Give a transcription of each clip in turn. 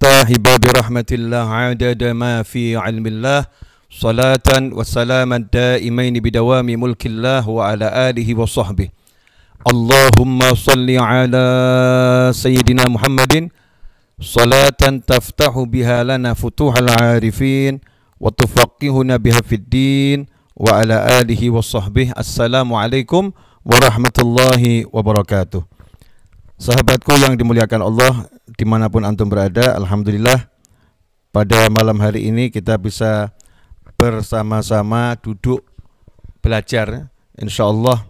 مفتاح باب رحمة الله عدد ما في علم الله صلاة وسلاما دائمين بدوام ملك الله وعلى آله وصحبه اللهم صل على سيدنا محمد صلاة تفتح بها لنا فتوح العارفين وتفقهنا بها في الدين وعلى آله وصحبه السلام عليكم ورحمة الله وبركاته Sahabatku yang dimuliakan Allah dimanapun antum berada Alhamdulillah pada malam hari ini kita bisa bersama-sama duduk belajar Insya Allah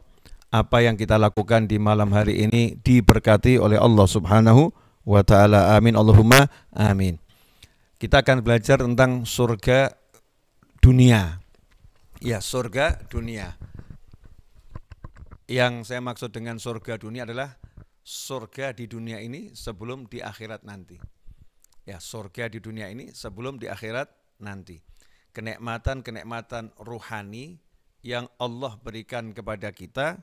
apa yang kita lakukan di malam hari ini diberkati oleh Allah subhanahu wa ta'ala amin Allahumma amin kita akan belajar tentang surga dunia ya surga dunia yang saya maksud dengan surga dunia adalah surga di dunia ini sebelum di akhirat nanti. Ya, surga di dunia ini sebelum di akhirat nanti. Kenikmatan-kenikmatan ruhani yang Allah berikan kepada kita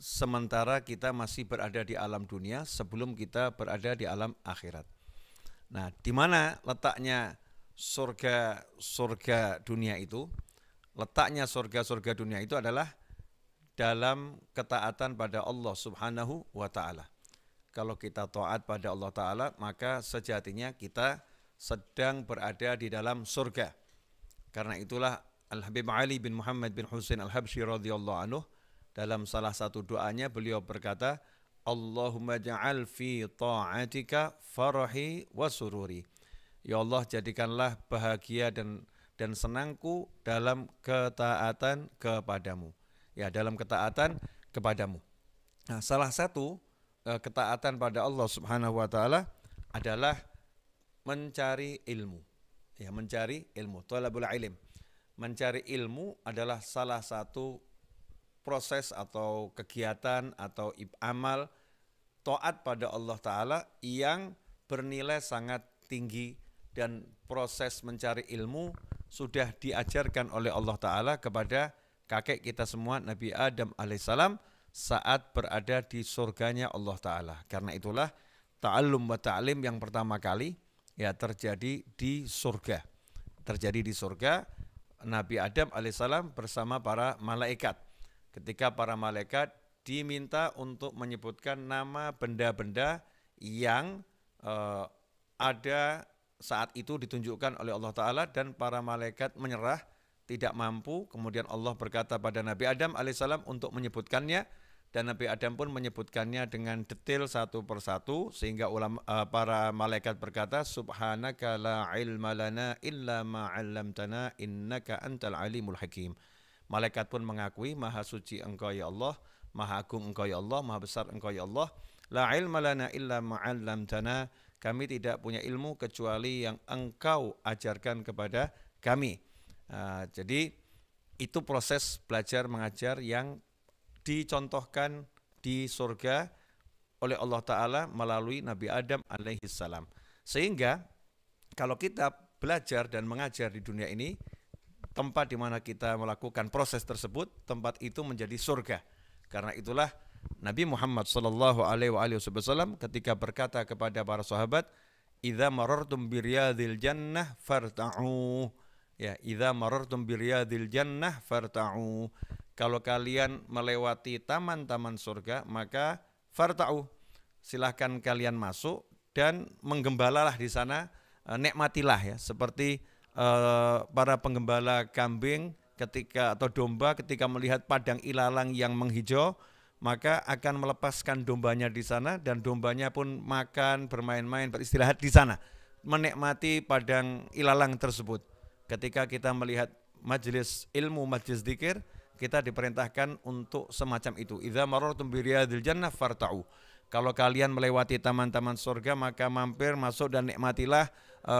sementara kita masih berada di alam dunia sebelum kita berada di alam akhirat. Nah, di mana letaknya surga surga dunia itu? Letaknya surga surga dunia itu adalah dalam ketaatan pada Allah Subhanahu wa taala. Kalau kita taat pada Allah taala, maka sejatinya kita sedang berada di dalam surga. Karena itulah Al Habib Ali bin Muhammad bin Husain Al Habsyi radhiyallahu anhu dalam salah satu doanya beliau berkata, "Allahumma ja'al fi ta'atika farahi wa sururi." Ya Allah, jadikanlah bahagia dan dan senangku dalam ketaatan kepadamu ya dalam ketaatan kepadamu. Nah, salah satu eh, ketaatan pada Allah Subhanahu wa taala adalah mencari ilmu. Ya, mencari ilmu, thalabul ilm. Mencari ilmu adalah salah satu proses atau kegiatan atau amal taat pada Allah taala yang bernilai sangat tinggi dan proses mencari ilmu sudah diajarkan oleh Allah taala kepada kakek kita semua Nabi Adam alaihissalam saat berada di surganya Allah Ta'ala. Karena itulah taalum wa ta'lim yang pertama kali ya terjadi di surga. Terjadi di surga Nabi Adam alaihissalam bersama para malaikat. Ketika para malaikat diminta untuk menyebutkan nama benda-benda yang eh, ada saat itu ditunjukkan oleh Allah Ta'ala dan para malaikat menyerah tidak mampu, kemudian Allah berkata pada Nabi Adam alaihissalam untuk menyebutkannya dan Nabi Adam pun menyebutkannya dengan detail satu persatu sehingga ulama, eh, para malaikat berkata subhanaka la ilma lana illa ma 'allamtana innaka antal alimul hakim. Malaikat pun mengakui maha suci engkau ya Allah, maha agung engkau ya Allah, maha besar engkau ya Allah. La ilma lana illa ma 'allamtana. Kami tidak punya ilmu kecuali yang engkau ajarkan kepada kami. Ah, jadi itu proses belajar mengajar yang dicontohkan di surga oleh Allah Ta'ala melalui Nabi Adam alaihi salam. Sehingga kalau kita belajar dan mengajar di dunia ini, tempat di mana kita melakukan proses tersebut, tempat itu menjadi surga. Karena itulah Nabi Muhammad Shallallahu Alaihi Wasallam ketika berkata kepada para sahabat, "Idza marartum biryadil jannah farta'u." ya idza marartum biriyadil jannah farta'u kalau kalian melewati taman-taman surga maka farta'u silahkan kalian masuk dan menggembalalah di sana eh, nikmatilah ya seperti uh, para penggembala kambing ketika atau domba ketika melihat padang ilalang yang menghijau maka akan melepaskan dombanya di sana dan dombanya pun makan bermain-main beristirahat di sana menikmati padang ilalang tersebut ketika kita melihat majelis ilmu, majelis zikir, kita diperintahkan untuk semacam itu. Idza marartum bi riyadil jannah farta'u. Kalau kalian melewati taman-taman surga maka mampir masuk dan nikmatilah e,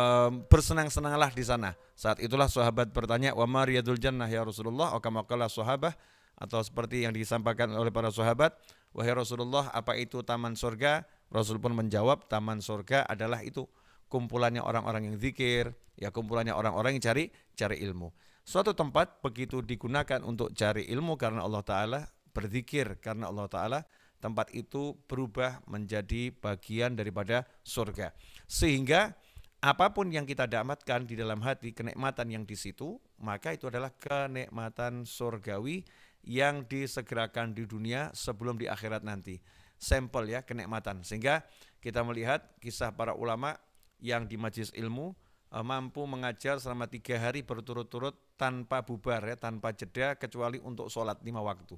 bersenang-senanglah di sana. Saat itulah sahabat bertanya, "Wa ma riyadul jannah ya Rasulullah?" Kama qala sahabat atau seperti yang disampaikan oleh para sahabat, "Wahai Rasulullah, apa itu taman surga?" Rasul pun menjawab, "Taman surga adalah itu." kumpulannya orang-orang yang zikir, ya kumpulannya orang-orang yang cari cari ilmu. Suatu tempat begitu digunakan untuk cari ilmu karena Allah Ta'ala, berzikir karena Allah Ta'ala, tempat itu berubah menjadi bagian daripada surga. Sehingga apapun yang kita dapatkan di dalam hati, kenikmatan yang di situ, maka itu adalah kenikmatan surgawi yang disegerakan di dunia sebelum di akhirat nanti. Sampel ya, kenikmatan. Sehingga kita melihat kisah para ulama yang di majelis ilmu uh, mampu mengajar selama tiga hari berturut-turut tanpa bubar ya tanpa jeda kecuali untuk sholat lima waktu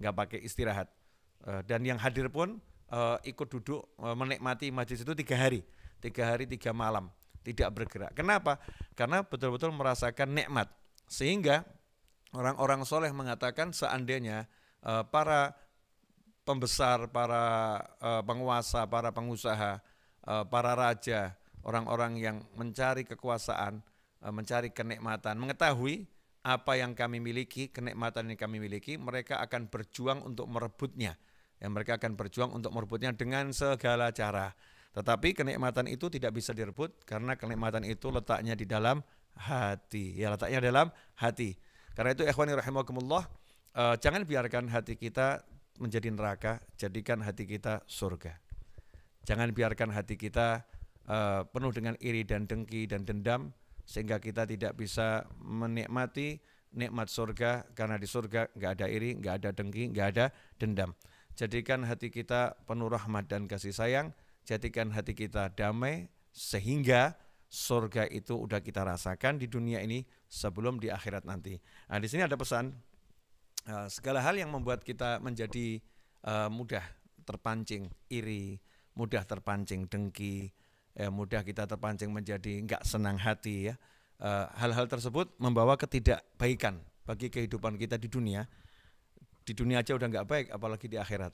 nggak pakai istirahat uh, dan yang hadir pun uh, ikut duduk uh, menikmati majelis itu tiga hari tiga hari tiga malam tidak bergerak kenapa karena betul-betul merasakan nikmat sehingga orang-orang soleh mengatakan seandainya uh, para pembesar para penguasa para pengusaha para raja orang-orang yang mencari kekuasaan, eh, mencari kenikmatan, mengetahui apa yang kami miliki, kenikmatan yang kami miliki, mereka akan berjuang untuk merebutnya. Ya, mereka akan berjuang untuk merebutnya dengan segala cara. Tetapi kenikmatan itu tidak bisa direbut karena kenikmatan itu letaknya di dalam hati. Ya letaknya dalam hati. Karena itu ikhwani rahimakumullah, eh, jangan biarkan hati kita menjadi neraka, jadikan hati kita surga. Jangan biarkan hati kita uh, penuh dengan iri dan dengki dan dendam sehingga kita tidak bisa menikmati nikmat surga karena di surga nggak ada iri, nggak ada dengki, nggak ada dendam. Jadikan hati kita penuh rahmat dan kasih sayang, jadikan hati kita damai sehingga surga itu udah kita rasakan di dunia ini sebelum di akhirat nanti. Nah, di sini ada pesan eh, segala hal yang membuat kita menjadi eh, mudah terpancing iri, mudah terpancing dengki, ya mudah kita terpancing menjadi nggak senang hati ya. Eh, hal-hal e, tersebut membawa ketidakbaikan bagi kehidupan kita di dunia. Di dunia aja udah nggak baik, apalagi di akhirat.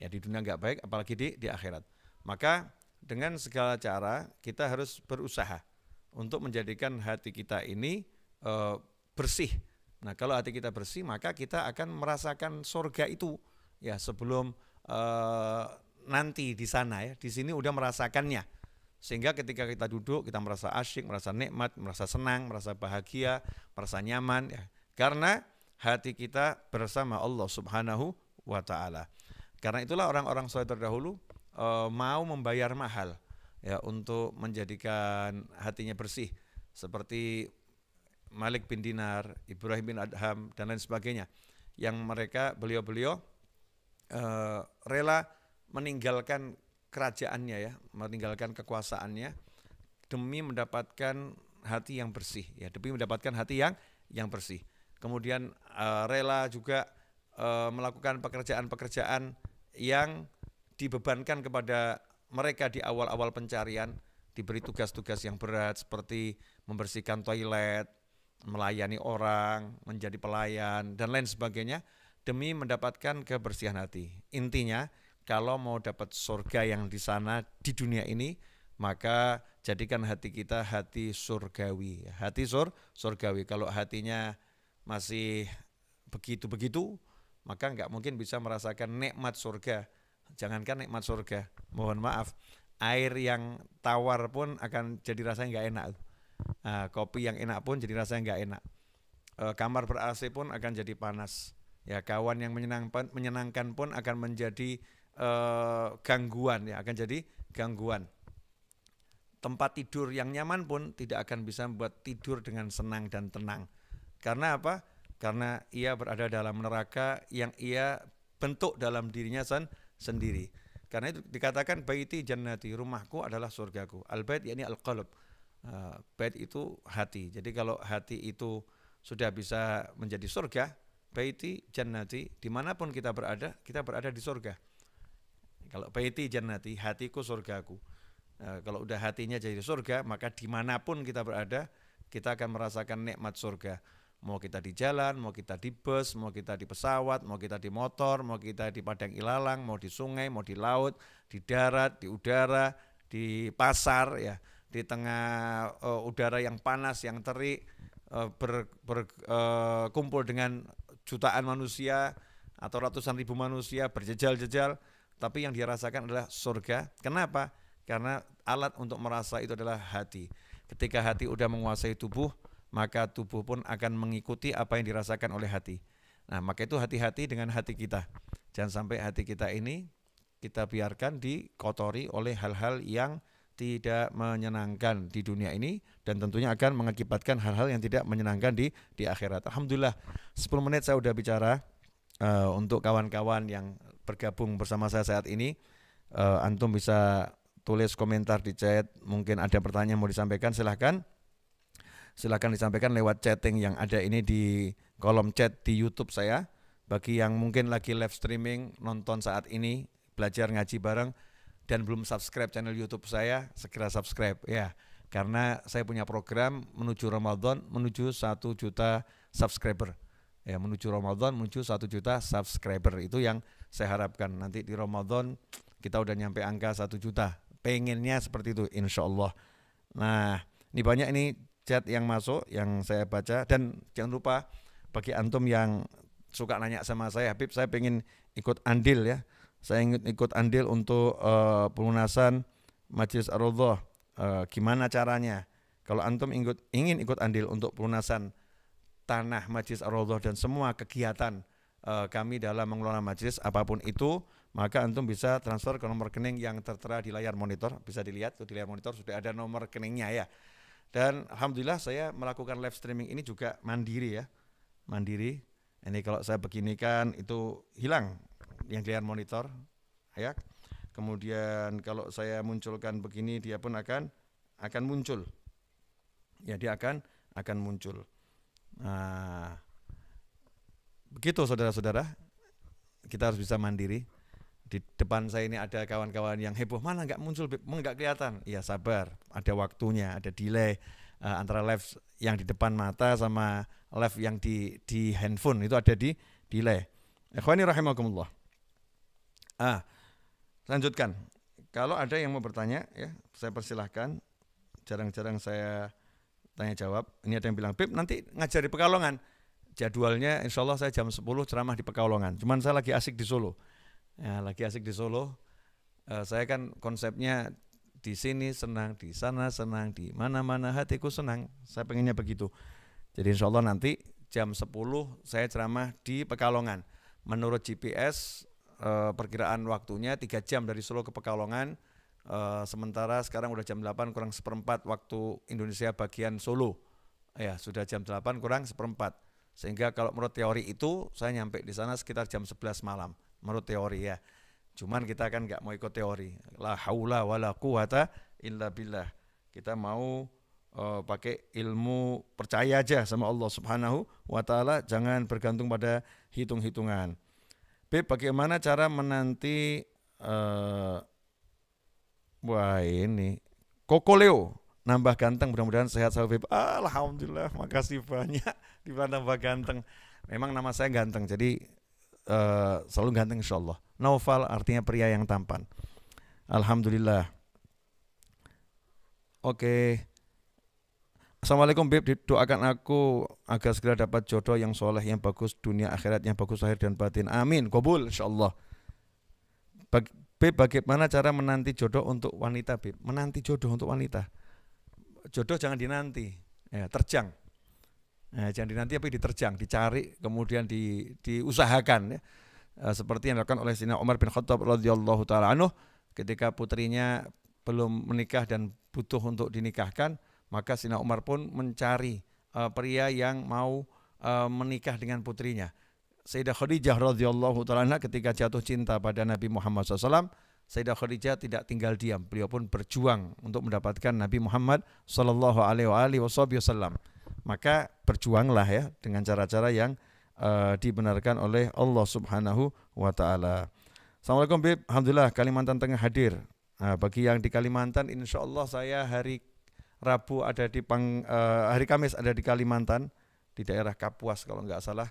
Ya di dunia nggak baik, apalagi di di akhirat. Maka dengan segala cara kita harus berusaha untuk menjadikan hati kita ini e, bersih. Nah kalau hati kita bersih maka kita akan merasakan sorga itu ya sebelum e, nanti di sana ya. Di sini udah merasakannya. Sehingga ketika kita duduk kita merasa asyik, merasa nikmat, merasa senang, merasa bahagia, merasa nyaman ya. Karena hati kita bersama Allah Subhanahu wa taala. Karena itulah orang-orang saleh terdahulu e, mau membayar mahal ya untuk menjadikan hatinya bersih seperti Malik bin Dinar, Ibrahim bin Adham dan lain sebagainya yang mereka beliau-beliau e, rela meninggalkan kerajaannya ya, meninggalkan kekuasaannya demi mendapatkan hati yang bersih ya, demi mendapatkan hati yang yang bersih. Kemudian uh, rela juga uh, melakukan pekerjaan-pekerjaan yang dibebankan kepada mereka di awal-awal pencarian, diberi tugas-tugas yang berat seperti membersihkan toilet, melayani orang, menjadi pelayan dan lain sebagainya demi mendapatkan kebersihan hati. Intinya kalau mau dapat surga yang di sana di dunia ini, maka jadikan hati kita hati surgawi. Hati sur surgawi. Kalau hatinya masih begitu-begitu, maka nggak mungkin bisa merasakan nikmat surga. Jangankan nikmat surga, mohon maaf, air yang tawar pun akan jadi rasanya nggak enak. Ah, kopi yang enak pun jadi rasanya nggak enak. Eh, kamar ber AC pun akan jadi panas. Ya kawan yang menyenangkan, menyenangkan pun akan menjadi uh, gangguan ya akan jadi gangguan. Tempat tidur yang nyaman pun tidak akan bisa membuat tidur dengan senang dan tenang. Karena apa? Karena ia berada dalam neraka yang ia bentuk dalam dirinya sen sendiri. Karena itu dikatakan baiti jannati, rumahku adalah surgaku. Al-bait yakni al-qalb. Uh, bait itu hati. Jadi kalau hati itu sudah bisa menjadi surga, baiti jannati, dimanapun kita berada, kita berada di surga. Kalau peti jannati, hatiku surgaku. e, kalau udah hatinya jadi surga, maka dimanapun kita berada, kita akan merasakan nikmat surga. Mau kita di jalan, mau kita di bus, mau kita di pesawat, mau kita di motor, mau kita di padang ilalang, mau di sungai, mau di laut, di darat, di udara, di pasar, ya, di tengah e, udara yang panas, yang terik, e, eh, berkumpul ber, dengan jutaan manusia atau ratusan ribu manusia berjejal-jejal tapi yang dirasakan adalah surga. Kenapa? Karena alat untuk merasa itu adalah hati. Ketika hati sudah menguasai tubuh, maka tubuh pun akan mengikuti apa yang dirasakan oleh hati. Nah, maka itu hati-hati dengan hati kita. Jangan sampai hati kita ini kita biarkan dikotori oleh hal-hal yang tidak menyenangkan di dunia ini dan tentunya akan mengakibatkan hal-hal yang tidak menyenangkan di di akhirat. Alhamdulillah 10 menit saya sudah bicara uh, untuk kawan-kawan yang bergabung bersama saya saat ini. Uh, antum bisa tulis komentar di chat, mungkin ada pertanyaan mau disampaikan silahkan. Silahkan disampaikan lewat chatting yang ada ini di kolom chat di YouTube saya. Bagi yang mungkin lagi live streaming, nonton saat ini, belajar ngaji bareng, dan belum subscribe channel YouTube saya, segera subscribe ya. Karena saya punya program menuju Ramadan, menuju satu juta subscriber. Ya, menuju Ramadan, menuju satu juta subscriber. Itu yang saya harapkan nanti di Ramadan kita udah nyampe angka satu juta. Pengennya seperti itu insya Allah. Nah ini banyak ini chat yang masuk yang saya baca dan jangan lupa bagi antum yang suka nanya sama saya Habib saya pengen ikut andil ya saya ingin ikut andil untuk uh, pelunasan majelis ar-rodhoh uh, eh, gimana caranya kalau antum ingin, ingin ikut andil untuk pelunasan tanah majelis ar-rodhoh dan semua kegiatan uh, kami dalam mengelola majelis apapun itu maka antum bisa transfer ke nomor rekening yang tertera di layar monitor bisa dilihat tuh di layar monitor sudah ada nomor rekeningnya ya dan alhamdulillah saya melakukan live streaming ini juga mandiri ya mandiri ini kalau saya begini kan itu hilang yang di layar monitor ya kemudian kalau saya munculkan begini dia pun akan akan muncul ya dia akan akan muncul nah Begitu saudara-saudara, kita harus bisa mandiri. Di depan saya ini ada kawan-kawan yang heboh, mana nggak muncul, nggak kelihatan. Ya sabar, ada waktunya, ada delay uh, antara live yang di depan mata sama live yang di di handphone itu ada di delay. ini rahimakumullah. Ah, lanjutkan. Kalau ada yang mau bertanya ya, saya persilahkan. Jarang-jarang saya tanya jawab. Ini ada yang bilang, pip nanti ngajar di Pekalongan." jadwalnya insya Allah saya jam 10 ceramah di Pekalongan. Cuman saya lagi asik di Solo. Ya, lagi asik di Solo. E, saya kan konsepnya di sini senang, di sana senang, di mana-mana hatiku senang. Saya pengennya begitu. Jadi insya Allah nanti jam 10 saya ceramah di Pekalongan. Menurut GPS e, eh, perkiraan waktunya 3 jam dari Solo ke Pekalongan. E, sementara sekarang udah jam 8 kurang seperempat waktu Indonesia bagian Solo. Ya, sudah jam 8 kurang seperempat sehingga kalau menurut teori itu saya nyampe di sana sekitar jam 11 malam menurut teori ya. Cuman kita kan nggak mau ikut teori. La haula wala quwata illa billah. Kita mau uh, pakai ilmu percaya aja sama Allah Subhanahu wa taala, jangan bergantung pada hitung-hitungan. B bagaimana cara menanti uh, wah ini Kokoleo nambah ganteng mudah-mudahan sehat selalu bebas. Alhamdulillah, makasih banyak dibilang nambah ganteng. Memang nama saya ganteng, jadi uh, selalu ganteng insya Allah. Naufal artinya pria yang tampan. Alhamdulillah. Oke. Okay. Assalamualaikum Bib, doakan aku agar segera dapat jodoh yang soleh, yang bagus, dunia akhirat yang bagus, lahir dan batin. Amin. Kabul insya Allah. Bib, bagaimana cara menanti jodoh untuk wanita, Bib? Menanti jodoh untuk wanita jodoh jangan dinanti, ya, terjang. Ya, jangan dinanti tapi diterjang, dicari, kemudian di, diusahakan. Ya. Eh, seperti yang dilakukan oleh Sina Umar bin Khattab radhiyallahu taala anhu ketika putrinya belum menikah dan butuh untuk dinikahkan, maka Sina Umar pun mencari e, pria yang mau e, menikah dengan putrinya. Sayyidah Khadijah radhiyallahu taala ketika jatuh cinta pada Nabi Muhammad SAW Sayyidah Khadijah tidak tinggal diam, beliau pun berjuang untuk mendapatkan Nabi Muhammad Shallallahu Alaihi Wasallam. Maka berjuanglah ya dengan cara-cara yang uh, dibenarkan oleh Allah Subhanahu Wa Taala. Assalamualaikum Bib, Alhamdulillah Kalimantan Tengah hadir. Nah, bagi yang di Kalimantan, insya Allah saya hari Rabu ada di Pang, uh, hari Kamis ada di Kalimantan di daerah Kapuas kalau nggak salah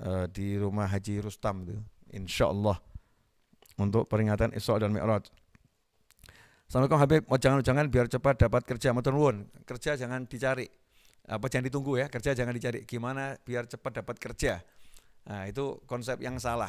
uh, di rumah Haji Rustam itu. Insya Allah untuk peringatan Isra dan Mi'raj. Assalamualaikum Habib, oh, jangan-jangan biar cepat dapat kerja, motor nuwun. Kerja jangan dicari. Apa jangan ditunggu ya, kerja jangan dicari. Gimana biar cepat dapat kerja? Nah, itu konsep yang salah.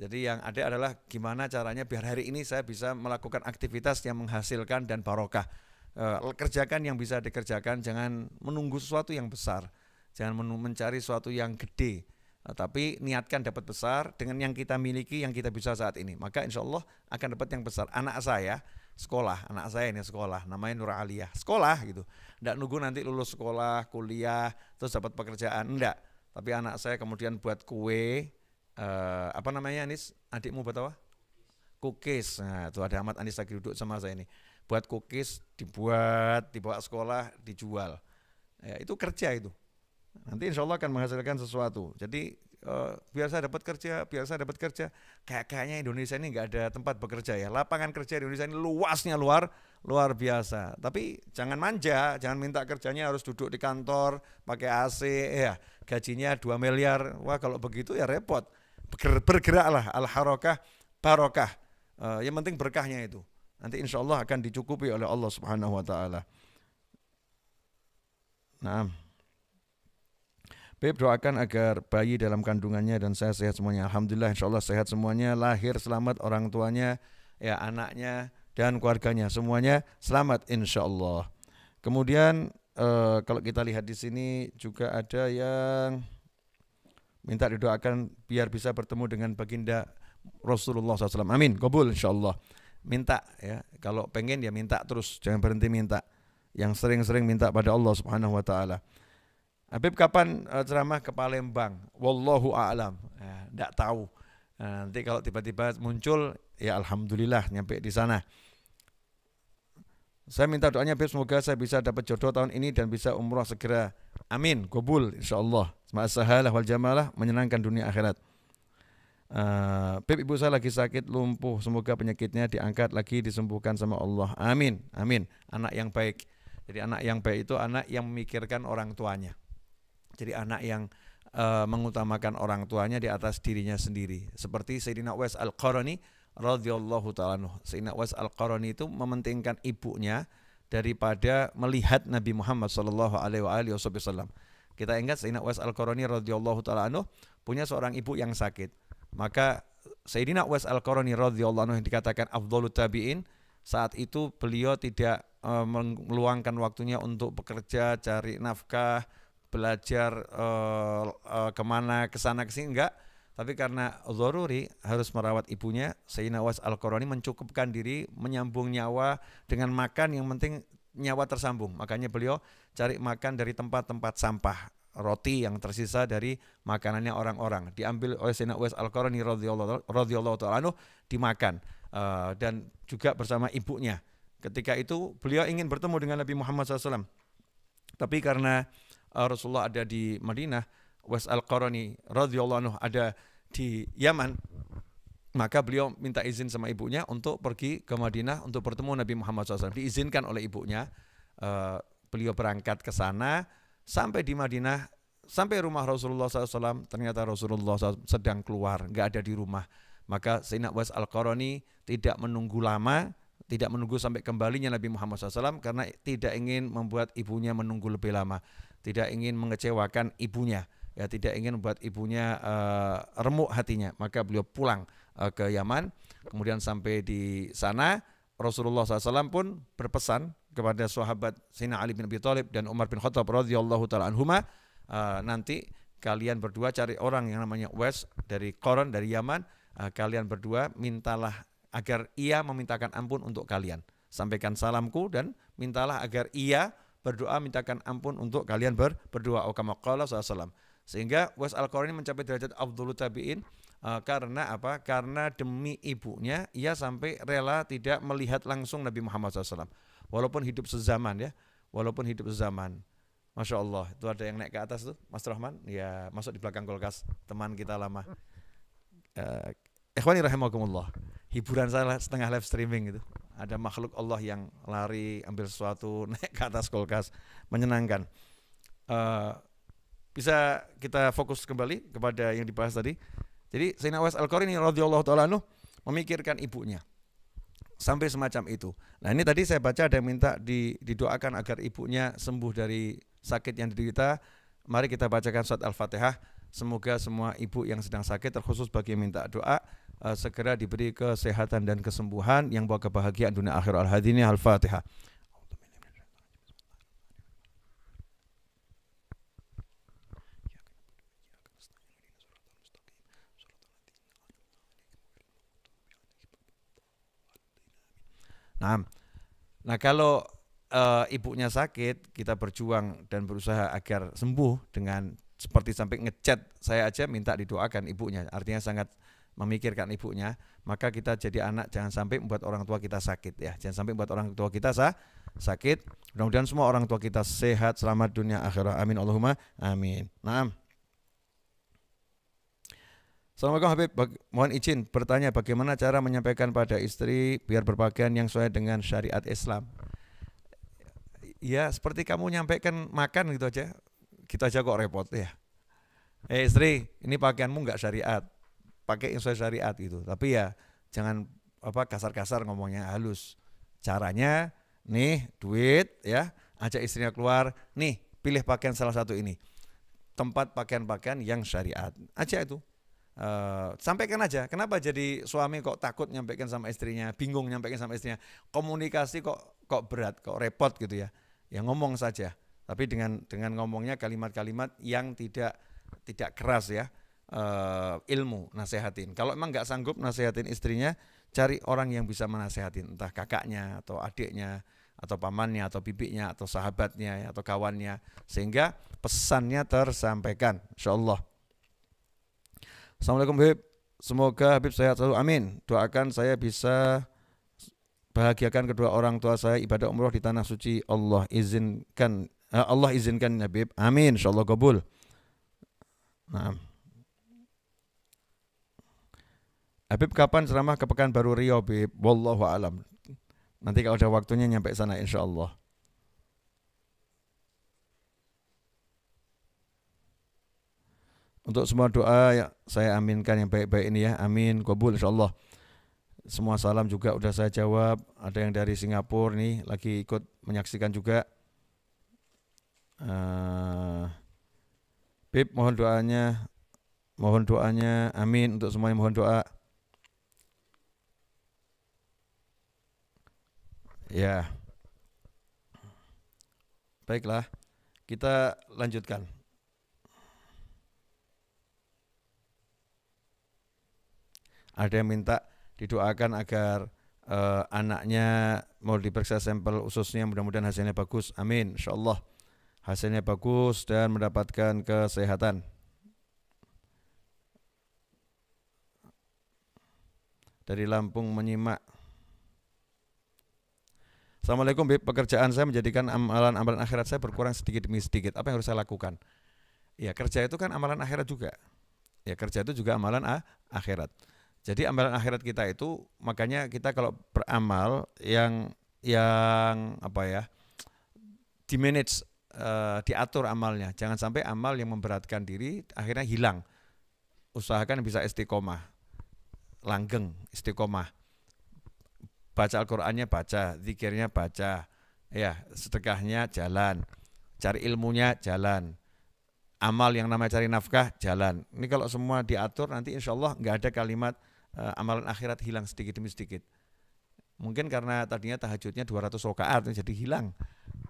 Jadi yang ada adalah gimana caranya biar hari ini saya bisa melakukan aktivitas yang menghasilkan dan barokah. E, kerjakan yang bisa dikerjakan, jangan menunggu sesuatu yang besar, jangan mencari sesuatu yang gede. Eh, tapi niatkan dapat besar dengan yang kita miliki yang kita bisa saat ini maka insya Allah akan dapat yang besar anak saya sekolah anak saya ini sekolah namanya Nur Aliyah sekolah gitu tidak nunggu nanti lulus sekolah kuliah terus dapat pekerjaan enggak tapi anak saya kemudian buat kue eh, apa namanya Anis adikmu buat apa cookies nah itu ada Ahmad Anis lagi duduk sama saya ini buat cookies dibuat dibawa sekolah dijual ya, itu kerja itu Nanti insya Allah akan menghasilkan sesuatu. Jadi uh, biar dapat kerja, biasa dapat kerja. Kayak kayaknya Indonesia ini nggak ada tempat bekerja ya. Lapangan kerja di Indonesia ini luasnya luar luar biasa. Tapi jangan manja, jangan minta kerjanya harus duduk di kantor, pakai AC, ya gajinya 2 miliar. Wah kalau begitu ya repot. Bergeraklah al-harokah barokah. Uh, yang penting berkahnya itu. Nanti insya Allah akan dicukupi oleh Allah Subhanahu Wa Taala. Nah. Beb doakan agar bayi dalam kandungannya dan saya sehat semuanya. Alhamdulillah insya Allah sehat semuanya. Lahir selamat orang tuanya, ya anaknya dan keluarganya. Semuanya selamat insya Allah. Kemudian eh, kalau kita lihat di sini juga ada yang minta didoakan biar bisa bertemu dengan baginda Rasulullah SAW. Amin. Kebul insya Allah. Minta ya. Kalau pengen ya minta terus. Jangan berhenti minta. Yang sering-sering minta pada Allah Subhanahu Wa Taala. Habib kapan eh, ceramah ke Palembang? Wallahu a'lam. Tidak ya, tahu. Nah, nanti kalau tiba-tiba muncul, ya alhamdulillah nyampe di sana. Saya minta doanya Habib semoga saya bisa dapat jodoh tahun ini dan bisa umroh segera. Amin. Gobul insyaallah. Ma'asahalah wal jamalah menyenangkan dunia akhirat. Uh, eh, Pip ibu saya lagi sakit lumpuh Semoga penyakitnya diangkat lagi Disembuhkan sama Allah Amin Amin Anak yang baik Jadi anak yang baik itu anak yang memikirkan orang tuanya jadi anak yang uh, mengutamakan orang tuanya di atas dirinya sendiri. Seperti Sayyidina Uwais Al-Qarani radhiyallahu taala Sayyidina Uwais Al-Qarani itu mementingkan ibunya daripada melihat Nabi Muhammad sallallahu alaihi wasallam. Kita ingat Sayyidina Uwais Al-Qarani radhiyallahu taala punya seorang ibu yang sakit. Maka Sayyidina Uwais Al-Qarani radhiyallahu anhu yang dikatakan afdhalut tabi'in saat itu beliau tidak uh, meluangkan waktunya untuk bekerja, cari nafkah, belajar uh, uh, kemana kesana kesini enggak tapi karena Zoruri harus merawat ibunya, Sayyidina Was al mencukupkan diri, menyambung nyawa dengan makan yang penting nyawa tersambung. Makanya beliau cari makan dari tempat-tempat sampah roti yang tersisa dari makanannya orang-orang diambil oleh Sayyidina Uwais Al-Qarani radhiyallahu taala dimakan uh, dan juga bersama ibunya. Ketika itu beliau ingin bertemu dengan Nabi Muhammad SAW. Tapi karena Eh, Rasulullah ada di Madinah, Wes Al-Qarani radhiyallahu anhu ada di Yaman, maka beliau minta izin sama ibunya untuk pergi ke Madinah untuk bertemu Nabi Muhammad SAW. Diizinkan oleh ibunya, uh, beliau berangkat ke sana, sampai di Madinah, sampai rumah Rasulullah SAW, ternyata Rasulullah SAW sedang keluar, nggak ada di rumah. Maka Sayyidina Wes Al-Qarani tidak menunggu lama, tidak menunggu sampai kembalinya Nabi Muhammad SAW karena tidak ingin membuat ibunya menunggu lebih lama tidak ingin mengecewakan ibunya ya tidak ingin membuat ibunya uh, remuk hatinya maka beliau pulang uh, ke Yaman kemudian sampai di sana Rasulullah SAW pun berpesan kepada sahabat Sina Ali bin Abi Thalib dan Umar bin Khattab radhiyallahu taala anhuma uh, nanti kalian berdua cari orang yang namanya Wes dari Koran dari Yaman uh, kalian berdua mintalah agar ia memintakan ampun untuk kalian sampaikan salamku dan mintalah agar ia berdoa mintakan ampun untuk kalian ber, berdoa. Oh, kama qala sallallahu Sehingga was al ini mencapai derajat Abdul Tabi'in uh, karena apa? Karena demi ibunya ia sampai rela tidak melihat langsung Nabi Muhammad SAW. Walaupun hidup sezaman ya, walaupun hidup sezaman. Masya Allah, itu ada yang naik ke atas tuh, Mas Rahman. Ya, masuk di belakang kulkas, teman kita lama. Uh, Ikhwani rahimahumullah, Hiburan saya setengah live streaming gitu ada makhluk Allah yang lari ambil sesuatu naik ke atas kulkas menyenangkan uh, bisa kita fokus kembali kepada yang dibahas tadi jadi Sayyidina Awas al Qarini radhiyallahu taala memikirkan ibunya sampai semacam itu nah ini tadi saya baca ada yang minta didoakan agar ibunya sembuh dari sakit yang diderita mari kita bacakan surat al-fatihah semoga semua ibu yang sedang sakit terkhusus bagi yang minta doa uh, segera diberi kesehatan dan kesembuhan yang bawa kebahagiaan dunia akhir al-hadini al-fatihah Nah, kalau e, ibunya sakit, kita berjuang dan berusaha agar sembuh dengan seperti sampai ngecat saya aja minta didoakan ibunya. Artinya sangat memikirkan ibunya, maka kita jadi anak jangan sampai membuat orang tua kita sakit ya. Jangan sampai membuat orang tua kita sah, sakit. Mudah-mudahan semua orang tua kita sehat, selamat dunia akhirat. Amin Allahumma amin. nah Assalamualaikum Habib, mohon izin bertanya bagaimana cara menyampaikan pada istri biar berpakaian yang sesuai dengan syariat Islam. Ya seperti kamu nyampaikan makan gitu aja, kita aja kok repot ya. Eh istri, ini pakaianmu nggak syariat pakai yang sesuai syariat gitu. Tapi ya jangan apa kasar-kasar ngomongnya halus. Caranya nih duit ya, ajak istrinya keluar, nih pilih pakaian salah satu ini. Tempat pakaian-pakaian yang syariat. Aja itu. Uh, sampaikan aja kenapa jadi suami kok takut nyampaikan sama istrinya bingung nyampaikan sama istrinya komunikasi kok kok berat kok repot gitu ya ya ngomong saja tapi dengan dengan ngomongnya kalimat-kalimat yang tidak tidak keras ya uh, ilmu nasehatin. Kalau emang nggak sanggup nasehatin istrinya, cari orang yang bisa menasehatin, entah kakaknya atau adiknya atau pamannya atau bibiknya atau sahabatnya atau kawannya sehingga pesannya tersampaikan insyaallah Assalamualaikum Habib semoga Habib sehat selalu amin doakan saya bisa bahagiakan kedua orang tua saya ibadah umroh di tanah suci Allah izinkan eh, Allah izinkan Habib amin insyaallah kabul nah Habib kapan ceramah ke baru Rio Habib? Wallahu alam. Nanti kalau ada waktunya nyampe sana insya Allah. Untuk semua doa ya, saya aminkan yang baik-baik ini ya. Amin. Kabul insya Allah. Semua salam juga udah saya jawab. Ada yang dari Singapura nih lagi ikut menyaksikan juga. Uh, eh, Bib mohon doanya mohon doanya amin untuk semuanya mohon doa Ya. Baiklah, kita lanjutkan. Ada yang minta didoakan agar uh, anaknya mau diperiksa sampel ususnya mudah-mudahan hasilnya bagus. Amin. Insya Allah hasilnya bagus dan mendapatkan kesehatan. Dari Lampung menyimak Assalamualaikum Bib, pekerjaan saya menjadikan amalan-amalan akhirat saya berkurang sedikit demi sedikit. Apa yang harus saya lakukan? Ya kerja itu kan amalan akhirat juga. Ya kerja itu juga amalan ah, akhirat. Jadi amalan akhirat kita itu makanya kita kalau beramal yang yang apa ya di manage uh, diatur amalnya. Jangan sampai amal yang memberatkan diri akhirnya hilang. Usahakan bisa istiqomah, langgeng istiqomah baca Al-Qur'annya baca, zikirnya baca, ya, sedekahnya jalan, cari ilmunya jalan. Amal yang namanya cari nafkah jalan. Ini kalau semua diatur nanti insya Allah nggak ada kalimat uh, amalan akhirat hilang sedikit demi sedikit. Mungkin karena tadinya tahajudnya 200 rakaat jadi hilang.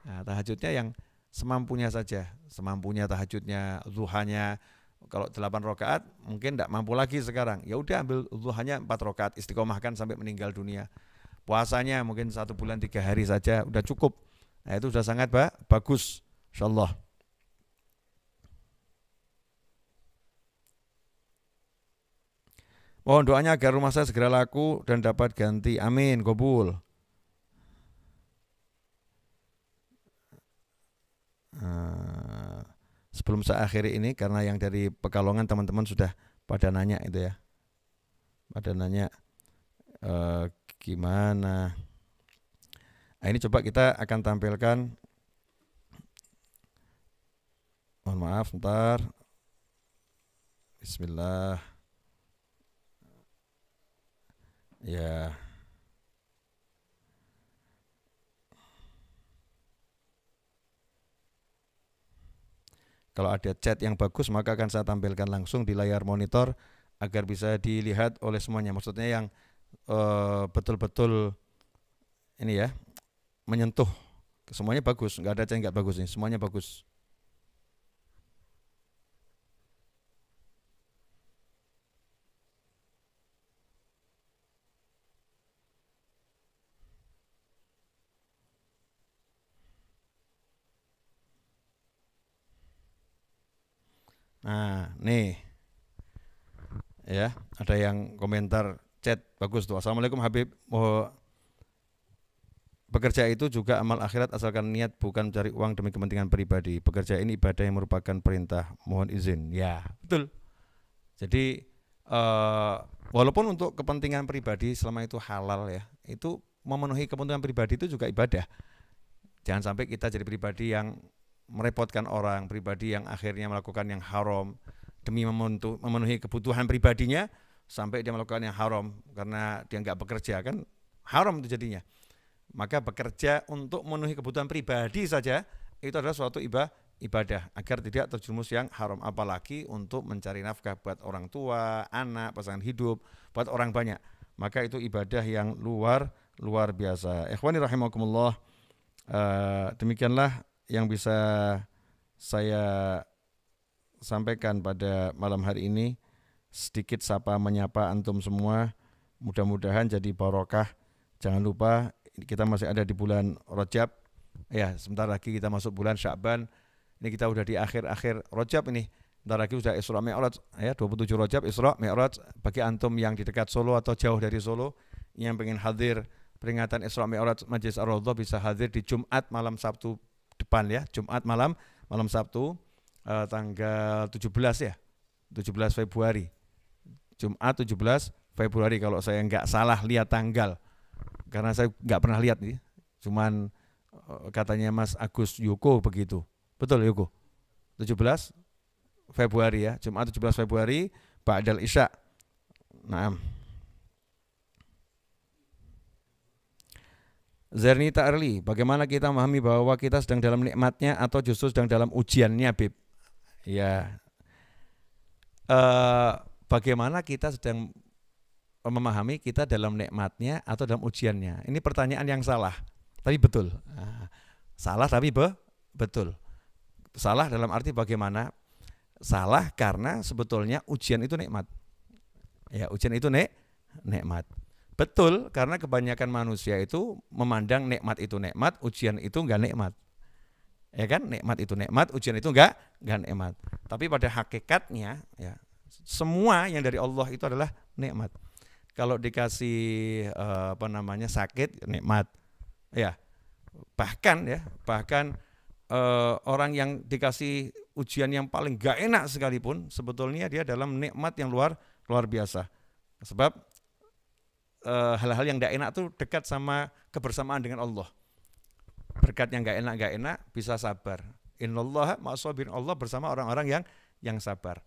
Nah, tahajudnya yang semampunya saja, semampunya tahajudnya, zuhanya, kalau 8 rakaat mungkin tidak mampu lagi sekarang. Ya udah ambil zuhanya 4 rakaat istiqomahkan sampai meninggal dunia puasanya mungkin satu bulan tiga hari saja udah cukup nah itu sudah sangat pak bagus insyaallah Mohon doanya agar rumah saya segera laku dan dapat ganti. Amin. Gobul. Eh, sebelum saya akhiri ini karena yang dari Pekalongan teman-teman sudah pada nanya itu ya. Pada nanya eh, gimana nah, ini coba kita akan tampilkan mohon maaf ntar Bismillah ya Kalau ada chat yang bagus maka akan saya tampilkan langsung di layar monitor agar bisa dilihat oleh semuanya. Maksudnya yang betul eh, betul-betul ini ya menyentuh semuanya bagus nggak ada yang nggak bagus nih semuanya bagus Nah, nih. Ya, ada yang komentar chat bagus tuh assalamualaikum Habib oh, bekerja itu juga amal akhirat asalkan niat bukan mencari uang demi kepentingan pribadi bekerja ini ibadah yang merupakan perintah mohon izin ya betul jadi uh, walaupun untuk kepentingan pribadi selama itu halal ya itu memenuhi kepentingan pribadi itu juga ibadah jangan sampai kita jadi pribadi yang merepotkan orang pribadi yang akhirnya melakukan yang haram demi memenuhi kebutuhan pribadinya sampai dia melakukan yang haram karena dia nggak bekerja kan haram itu jadinya. Maka bekerja untuk memenuhi kebutuhan pribadi saja itu adalah suatu ibadah ibadah agar tidak terjerumus yang haram apalagi untuk mencari nafkah buat orang tua, anak, pasangan hidup, buat orang banyak. Maka itu ibadah yang luar luar biasa. Ikhwani rahimakumullah. Eh, demikianlah yang bisa saya sampaikan pada malam hari ini sedikit sapa menyapa antum semua. Mudah-mudahan jadi barokah. Jangan lupa kita masih ada di bulan Rojab. Ya, sebentar lagi kita masuk bulan Syaban. Ini kita udah di akhir-akhir Rojab ini. sebentar lagi sudah Isra Mi'raj ya 27 Rajab Isra Mi'raj bagi antum yang di dekat Solo atau jauh dari Solo yang pengen hadir peringatan Isra Mi'raj Majelis ar bisa hadir di Jumat malam Sabtu depan ya. Jumat malam malam Sabtu eh, tanggal 17 ya. 17 Februari. Jumat 17 Februari kalau saya nggak salah lihat tanggal karena saya nggak pernah lihat nih cuman eh, katanya Mas Agus Yoko begitu betul Yoko 17 Februari ya Jumat 17 Februari Pak Adal Isya Nah Zernita Arli, bagaimana kita memahami bahwa kita sedang dalam nikmatnya atau justru sedang dalam ujiannya, Bib? Ya, uh, bagaimana kita sedang memahami kita dalam nikmatnya atau dalam ujiannya. Ini pertanyaan yang salah, tapi betul. Ah, salah tapi be, betul. Salah dalam arti bagaimana? Salah karena sebetulnya ujian itu nikmat. Ya, ujian itu nek nikmat. Betul karena kebanyakan manusia itu memandang nikmat itu nikmat, ujian itu enggak nikmat. Ya kan? Nikmat itu nikmat, ujian itu enggak enggak nikmat. Tapi pada hakikatnya ya, semua yang dari Allah itu adalah nikmat. Kalau dikasih eh, apa namanya sakit ya nikmat. Ya. Bahkan ya, bahkan uh, orang yang dikasih ujian yang paling gak enak sekalipun sebetulnya dia dalam nikmat yang luar luar biasa. Sebab eh, hal-hal uh, yang gak enak tuh dekat sama kebersamaan dengan Allah. Berkat yang gak enak gak enak bisa sabar. Inallah ma'asabirin Allah bersama orang-orang yang yang sabar.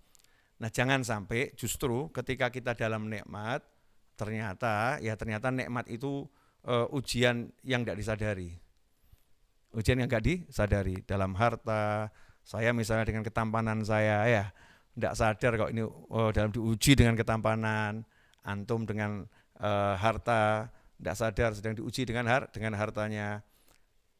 Nah jangan sampai justru ketika kita dalam nikmat ternyata ya ternyata nikmat itu e, ujian yang tidak disadari. Ujian yang tidak disadari dalam harta, saya misalnya dengan ketampanan saya ya tidak sadar kok ini oh, dalam diuji dengan ketampanan, antum dengan e, harta tidak sadar sedang diuji dengan har dengan hartanya.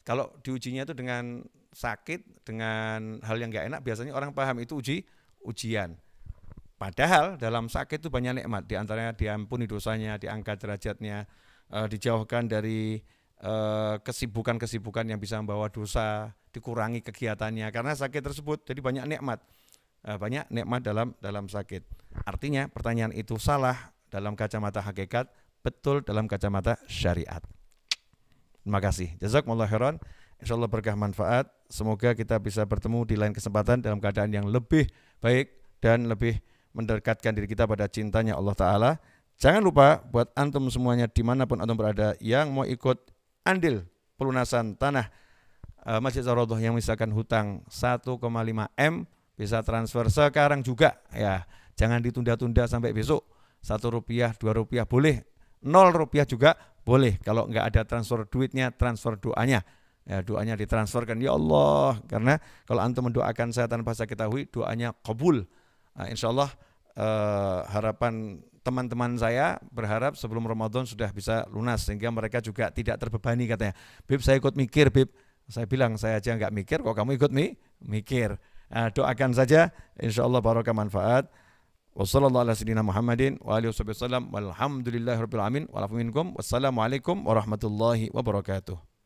Kalau diujinya itu dengan sakit, dengan hal yang nggak enak, biasanya orang paham itu uji ujian Padahal dalam sakit itu banyak nikmat, di antaranya diampuni dosanya, diangkat derajatnya, uh, dijauhkan dari eh, kesibukan-kesibukan yang bisa membawa dosa, dikurangi kegiatannya karena sakit tersebut. Jadi banyak nikmat. Eh, banyak nikmat dalam dalam sakit. Artinya pertanyaan itu salah dalam kacamata hakikat, betul dalam kacamata syariat. Terima kasih. Jazakumullah khairan. Insyaallah berkah manfaat. Semoga kita bisa bertemu di lain kesempatan dalam keadaan yang lebih baik dan lebih mendekatkan diri kita pada cintanya Allah Ta'ala. Jangan lupa buat antum semuanya dimanapun antum berada yang mau ikut andil pelunasan tanah eh, Masjid Zarodoh yang misalkan hutang 1,5 M bisa transfer sekarang juga ya. Jangan ditunda-tunda sampai besok. Satu rupiah, dua rupiah boleh. Nol rupiah juga boleh. Kalau nggak ada transfer duitnya, transfer doanya. Ya, doanya ditransferkan ya Allah karena kalau antum mendoakan saya tanpa saya ketahui doanya kabul. Nah, insya Allah Eh, harapan teman-teman saya berharap sebelum Ramadan sudah bisa lunas sehingga mereka juga tidak terbebani katanya. Bib saya ikut mikir, Bib. Saya bilang saya aja nggak mikir kok kamu ikut mi mikir. Uh, doakan saja insya Allah barokah manfaat. Wassalamualaikum warahmatullahi wabarakatuh.